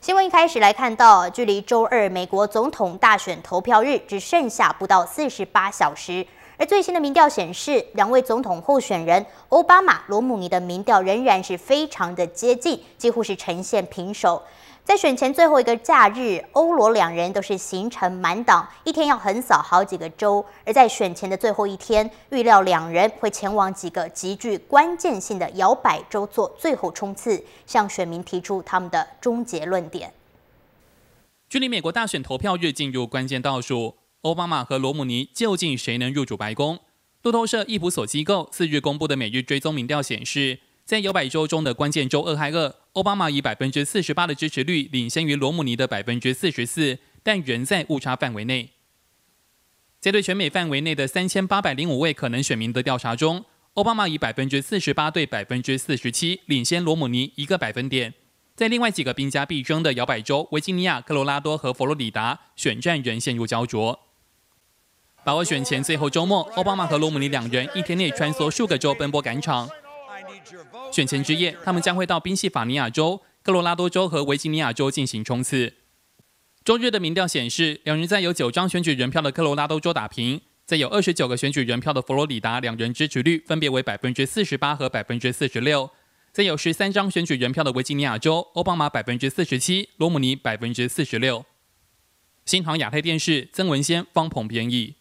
新闻一开始来看到，距离周二美国总统大选投票日只剩下不到四十八小时。而最新的民调显示，两位总统候选人奥巴马、罗姆尼的民调仍然是非常的接近，几乎是呈现平手。在选前最后一个假日，欧罗两人都是行程满档，一天要横扫好几个州。而在选前的最后一天，预料两人会前往几个极具关键性的摇摆州做最后冲刺，向选民提出他们的终结论点。距离美国大选投票越进入关键倒数。奥巴马和罗姆尼究竟谁能入主白宫？路透社伊普索机构次日公布的每日追踪民调显示，在摇摆州中的关键州俄亥俄，奥巴马以百分之四十八的支持率领先于罗姆尼的百分之四十四，但仍在误差范围内。在对全美范围内的三千八百零五位可能选民的调查中，奥巴马以百分之四十八对百分之四十七领先罗姆尼一个百分点。在另外几个兵家必争的摇摆州——维吉尼亚、科罗拉多和佛罗里达，选战仍陷入焦灼。把握选前最后周末，奥巴马和罗姆尼两人一天内穿梭数个州奔波赶场。选前之夜，他们将会到宾夕法尼亚州、科罗拉多州和维吉尼亚州进行冲刺。周日的民调显示，两人在有九张选举人票的科罗拉多州打平，在有二十九个选举人票的佛罗里达，两人支持率分别为百分之四十八和百分之四十六，在有十三张选举人票的维吉尼亚州，奥巴马百分之四十七，罗姆尼百分之四十六。新唐亚太电视，曾文先、方鹏编译。